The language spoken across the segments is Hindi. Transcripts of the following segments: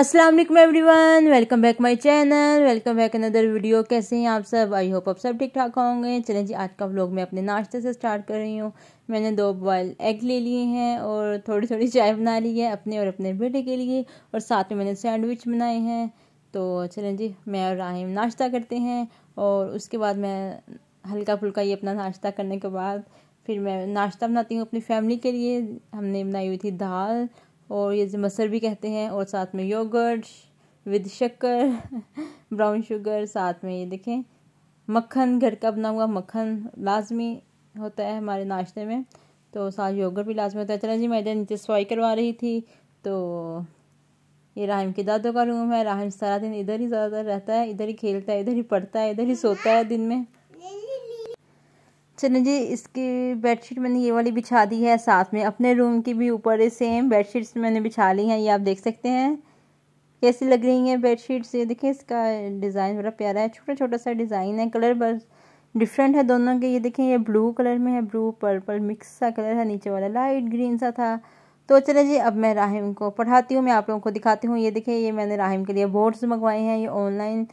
अस्सलाम वालेकुम everyone welcome back my channel welcome back another video कैसे हैं आप सब आई होप आप सब ठीक ठाक होंगे चलें जी आज का व्लॉग मैं अपने नाश्ते से स्टार्ट कर रही हूँ मैंने दो बॉयल एग ले लिए हैं और थोड़ी थोड़ी चाय बना ली है अपने और अपने बेटे के लिए और साथ में मैंने सैंडविच बनाए हैं तो चलें जी मैं और राहिम नाश्ता करते हैं और उसके बाद मैं हल्का फुल्का ये अपना नाश्ता करने के बाद फिर मैं नाश्ता बनाती हूँ अपनी फैमिली के लिए हमने बनाई हुई थी दाल और ये मसर भी कहते हैं और साथ में योगर्ट विद शक्कर ब्राउन शुगर साथ में ये देखें मक्खन घर का बना हुआ मक्खन लाजमी होता है हमारे नाश्ते में तो साथ योगर्ट भी लाजमी होता है चला जी मैं इधर नीचे सफाई करवा रही थी तो ये राहिम के दादों का रूम है राहिम सारा दिन इधर ही ज़्यादातर रहता है इधर ही खेलता है इधर ही पढ़ता है इधर ही सोता है दिन में चले जी इसकी बेडशीट मैंने ये वाली बिछा दी है साथ में अपने रूम की भी ऊपर सेम बेडशीट्स मैंने बिछा ली हैं ये आप देख सकते हैं कैसी लग रही हैं बेडशीट्स ये देखिए इसका डिज़ाइन बड़ा प्यारा है छोटा छोटा सा डिज़ाइन है कलर बस डिफरेंट है दोनों के ये देखें ये ब्लू कलर में है ब्लू पर्पल मिक्स सा कलर है नीचे वाला लाइट ग्रीन सा था तो चले जी अब मैं राहिम को पढ़ाती हूँ मैं आप लोगों को दिखाती हूँ ये देखें ये मैंने राहिम के लिए बोर्ड्स मंगवाए हैं ये ऑनलाइन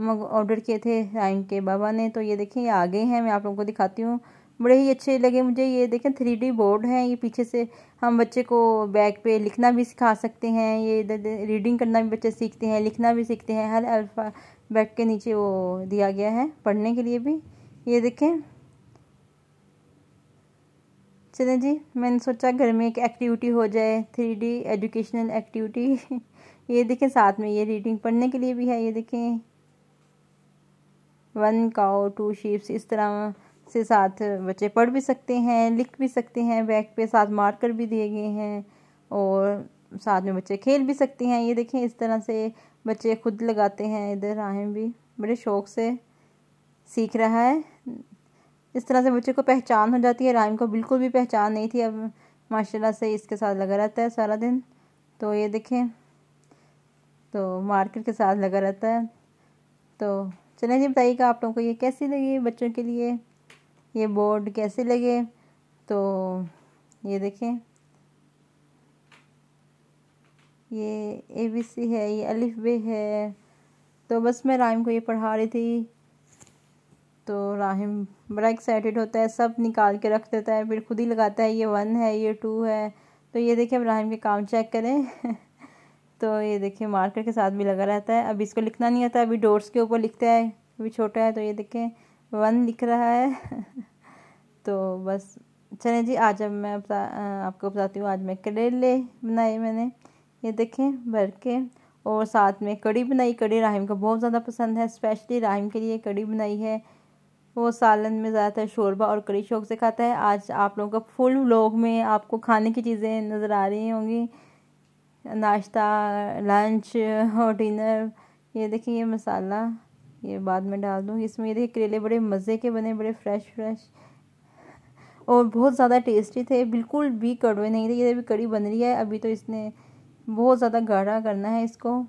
ऑर्डर किए थे राइन के बाबा ने तो ये देखें ये आ गए हैं मैं आप लोगों को दिखाती हूँ बड़े ही अच्छे लगे मुझे ये देखें थ्री डी बोर्ड है ये पीछे से हम बच्चे को बैग पे लिखना भी सिखा सकते हैं ये इधर रीडिंग करना भी बच्चे सीखते हैं लिखना भी सीखते हैं हर अल्फ़ा बैग के नीचे वो दिया गया है पढ़ने के लिए भी ये देखें चलें जी मैंने सोचा घर में एक एक्टिविटी हो जाए थ्री डी एजुकेशनल एक्टिविटी ये देखें साथ में ये रीडिंग पढ़ने के लिए भी है ये देखें वन काओ टू शीप्स इस तरह से साथ बच्चे पढ़ भी सकते हैं लिख भी सकते हैं बैक पे साथ मार्कर भी दिए गए हैं और साथ में बच्चे खेल भी सकते हैं ये देखें इस तरह से बच्चे खुद लगाते हैं इधर राहम भी बड़े शौक़ से सीख रहा है इस तरह से बच्चे को पहचान हो जाती है राहिम को बिल्कुल भी पहचान नहीं थी अब माशाल्लाह से इसके साथ लगा रहता है सारा दिन तो ये देखें तो मार्केट के साथ लगा रहता है तो तो जी बताइएगा आप लोगों को ये कैसी लगी बच्चों के लिए ये बोर्ड कैसे लगे तो ये देखें ये ए बी सी है ये अलिफ बे है तो बस मैं राहिम को ये पढ़ा रही थी तो राहिम बड़ा एक्साइटेड होता है सब निकाल के रख देता है फिर खुद ही लगाता है ये वन है ये टू है तो ये देखें अब राहिम के काम चेक करें तो ये देखिए मार्कर के साथ भी लगा रहता है अब इसको लिखना नहीं आता अभी डोर्स के ऊपर लिखता है अभी छोटा है तो ये देखें वन लिख रहा है तो बस चलें जी आज अब मैं बता, आपको बताती हूँ आज मैं करेले बनाए मैंने ये देखें भर के और साथ में कड़ी बनाई कड़ी राहिम को बहुत ज़्यादा पसंद है स्पेशली राहिम के लिए कड़ी बनाई है वो सालन में ज़्यादातर शोरबा और कड़ी शौक से खाता है आज आप लोगों का फुल लोग में आपको खाने की चीज़ें नज़र आ रही होंगी नाश्ता लंच और डिनर ये देखिए ये मसाला ये बाद में डाल दूँ इसमें ये देखिए करेले बड़े मज़े के बने बड़े फ्रेश फ्रेश और बहुत ज़्यादा टेस्टी थे बिल्कुल भी कड़वे नहीं थे ये अभी कड़ी बन रही है अभी तो इसने बहुत ज़्यादा गाढ़ा करना है इसको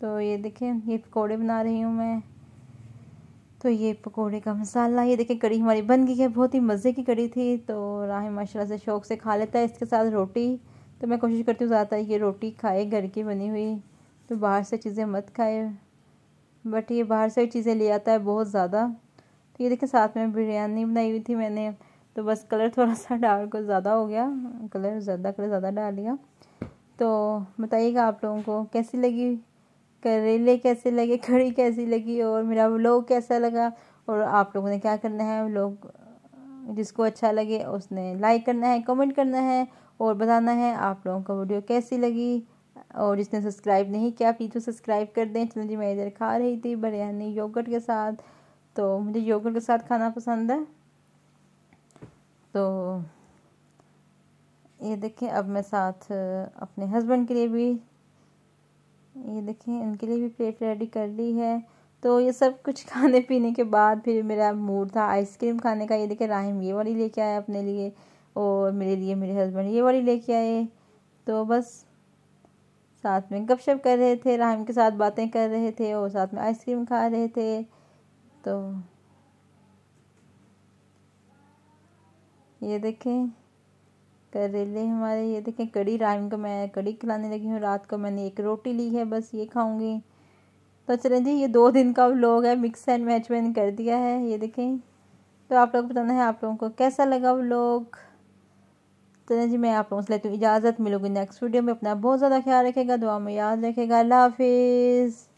तो ये देखिए ये पकौड़े बना रही हूँ मैं तो ये पकोड़े का मसाला ये देखें कड़ी हमारी बन गई है बहुत ही मज़े की कड़ी थी तो राह माशाल्लाह से शौक़ से खा लेता है इसके साथ रोटी तो मैं कोशिश करती हूँ ज़्यादातर ये रोटी खाए घर की बनी हुई तो बाहर से चीज़ें मत खाए बट ये बाहर से चीज़ें ले आता है बहुत ज़्यादा तो ये देखिए साथ में बिरयानी बनाई हुई थी मैंने तो बस कलर थोड़ा सा डार्क ज़्यादा हो गया कलर ज़्यादा कलर ज़्यादा डाल लिया तो बताइएगा आप लोगों को कैसी लगी करेले कैसे लगे कड़ी कैसी लगी और मेरा व्लॉग कैसा लगा और आप लोगों ने क्या करना है लोग जिसको अच्छा लगे उसने लाइक करना है कमेंट करना है और बताना है आप लोगों को वीडियो कैसी लगी और जिसने सब्सक्राइब नहीं किया प्लीज़ तो सब्सक्राइब कर दें चलो जी मैं इधर खा रही थी बिरयानी योगर्ट के साथ तो मुझे योगर्ट के साथ खाना पसंद है तो ये देखें अब मैं साथ अपने हस्बैंड के लिए भी ये देखें उनके लिए भी प्लेट रेडी कर ली है तो ये सब कुछ खाने पीने के बाद फिर मेरा मूड था आइसक्रीम खाने का ये देखें राहिम ये वाली लेके आया अपने लिए और मेरे लिए मेरे हस्बैंड ये वाली लेके आए तो बस साथ में गपशप कर रहे थे राहिम के साथ बातें कर रहे थे और साथ में आइसक्रीम खा रहे थे तो ये देखें करेले हमारे ये देखें कड़ी राइम को मैं कड़ी खिलाने लगी हूँ रात को मैंने एक रोटी ली है बस ये खाऊंगी तो चलें जी ये दो दिन का व्लॉग है मिक्स एंड मैच मैंने कर दिया है ये देखें तो आप लोग बताना है आप लोगों को कैसा लगा व्लॉग तरह जी मैं आप लोगों से लेती हूँ इजाज़त मिलूंगी नेक्स्ट वीडियो में अपना बहुत ज़्यादा ख्याल रखेगा दुआ में याद रखेगा अल्लाह हाफिज़